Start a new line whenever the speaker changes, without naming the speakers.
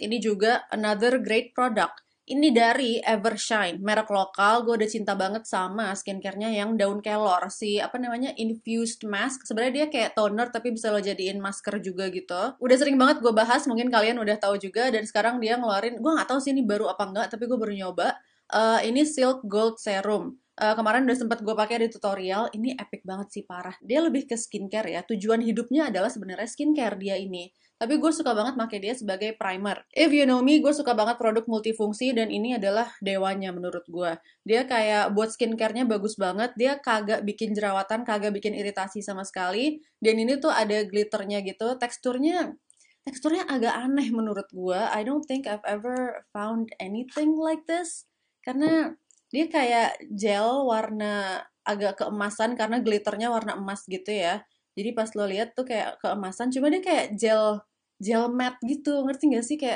ini juga another great product. Ini dari Evershine, merek lokal. Gue udah cinta banget sama skincarenya yang daun kelor. Si apa namanya infused mask. Sebenarnya dia kayak toner tapi bisa lo jadiin masker juga gitu. Udah sering banget gue bahas, mungkin kalian udah tahu juga. Dan sekarang dia ngeluarin, gue nggak tahu sih ini baru apa enggak, tapi gue baru nyoba. Uh, ini Silk Gold Serum uh, kemarin udah sempat gue pakai di tutorial ini epic banget sih parah dia lebih ke skincare ya tujuan hidupnya adalah sebenarnya skincare dia ini tapi gue suka banget pakai dia sebagai primer. If you know me, gue suka banget produk multifungsi dan ini adalah dewanya menurut gue. Dia kayak buat skincarenya bagus banget, dia kagak bikin jerawatan, kagak bikin iritasi sama sekali. Dan ini tuh ada glitternya gitu, teksturnya teksturnya agak aneh menurut gue. I don't think I've ever found anything like this. Karena dia kayak gel warna agak keemasan karena glitternya warna emas gitu ya jadi pas lo lihat tuh kayak keemasan cuma dia kayak gel gel matte gitu ngerti gak sih kayak